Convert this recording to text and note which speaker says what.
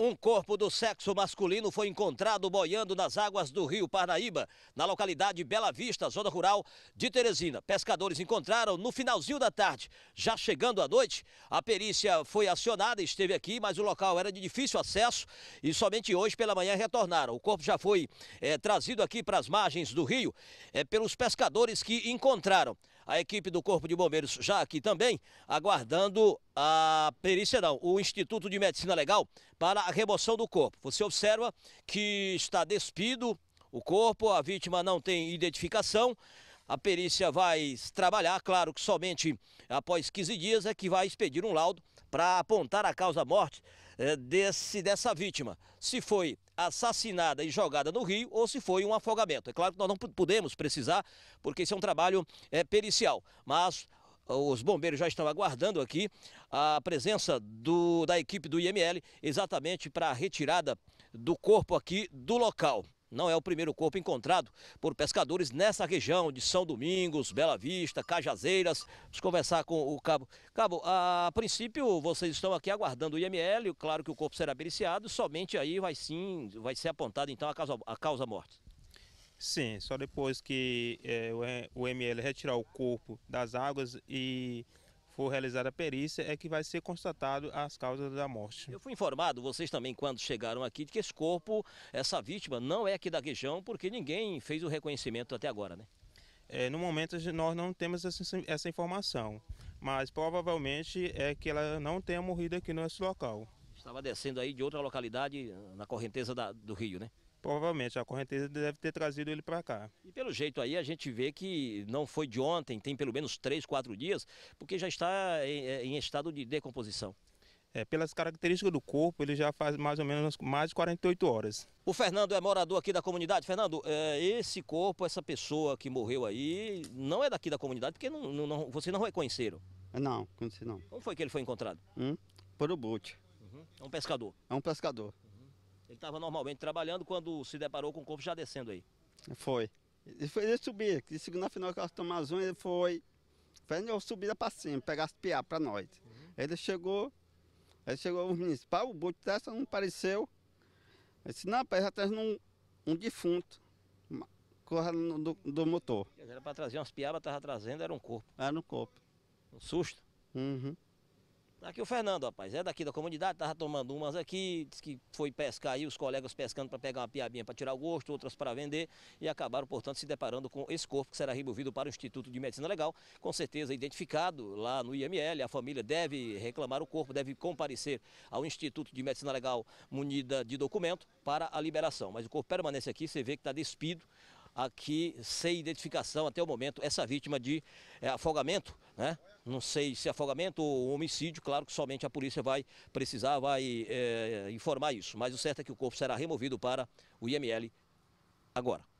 Speaker 1: Um corpo do sexo masculino foi encontrado boiando nas águas do rio Parnaíba, na localidade Bela Vista, zona rural de Teresina. Pescadores encontraram no finalzinho da tarde. Já chegando à noite, a perícia foi acionada, esteve aqui, mas o local era de difícil acesso e somente hoje pela manhã retornaram. O corpo já foi é, trazido aqui para as margens do rio é, pelos pescadores que encontraram a equipe do Corpo de Bombeiros já aqui também, aguardando a perícia não, o Instituto de Medicina Legal para a remoção do corpo. Você observa que está despido o corpo, a vítima não tem identificação. A perícia vai trabalhar, claro que somente após 15 dias é que vai expedir um laudo para apontar a causa morte é, desse, dessa vítima, se foi assassinada e jogada no rio ou se foi um afogamento. É claro que nós não podemos precisar, porque isso é um trabalho é, pericial, mas os bombeiros já estão aguardando aqui a presença do, da equipe do IML exatamente para a retirada do corpo aqui do local. Não é o primeiro corpo encontrado por pescadores nessa região de São Domingos, Bela Vista, Cajazeiras. Vamos conversar com o Cabo. Cabo, a princípio vocês estão aqui aguardando o IML, claro que o corpo será periciado, somente aí vai sim, vai ser apontada então a causa, a causa morte.
Speaker 2: Sim, só depois que é, o IML retirar o corpo das águas e
Speaker 1: for realizada a perícia, é que vai ser constatado as causas da morte. Eu fui informado, vocês também, quando chegaram aqui, de que esse corpo, essa vítima, não é aqui da região, porque ninguém fez o reconhecimento até agora, né?
Speaker 2: É, no momento nós não temos essa, essa informação, mas provavelmente é que ela não tenha morrido aqui nesse local.
Speaker 1: Estava descendo aí de outra localidade na correnteza da, do rio, né?
Speaker 2: Provavelmente, a correnteza deve ter trazido ele para cá.
Speaker 1: E pelo jeito aí, a gente vê que não foi de ontem, tem pelo menos três, quatro dias, porque já está em, é, em estado de decomposição.
Speaker 2: É, pelas características do corpo, ele já faz mais ou menos mais de 48 horas.
Speaker 1: O Fernando é morador aqui da comunidade. Fernando, é, esse corpo, essa pessoa que morreu aí, não é daqui da comunidade, porque não, não, não vocês não reconheceram?
Speaker 3: Não, conheci não.
Speaker 1: Como foi que ele foi encontrado?
Speaker 3: Hum, por um bote.
Speaker 1: Uhum. É um pescador? É um pescador. Ele estava normalmente trabalhando quando se deparou com o corpo já descendo aí.
Speaker 3: Foi. Ele, foi, ele subia, que segundo a final que ela tomou Amazônia, ele foi. Fazendo uma subir para cima, pegar as piadas para nós. Uhum. Ele chegou, aí chegou o municipal, o bote dessa não apareceu. Ele disse, não, rapaz, já traz um, um defunto. Corra do, do motor.
Speaker 1: Era para trazer umas piabas, estava trazendo, era um corpo. Era um corpo. Um susto? Uhum. Aqui o Fernando, rapaz, é daqui da comunidade, estava tomando umas aqui, disse que foi pescar aí, os colegas pescando para pegar uma piabinha para tirar o gosto, outras para vender, e acabaram, portanto, se deparando com esse corpo que será removido para o Instituto de Medicina Legal, com certeza identificado lá no IML. A família deve reclamar o corpo, deve comparecer ao Instituto de Medicina Legal munida de documento para a liberação. Mas o corpo permanece aqui, você vê que está despido, aqui sem identificação até o momento essa vítima de é, afogamento, né? Não sei se é afogamento ou homicídio, claro que somente a polícia vai precisar, vai é, informar isso. Mas o certo é que o corpo será removido para o IML agora.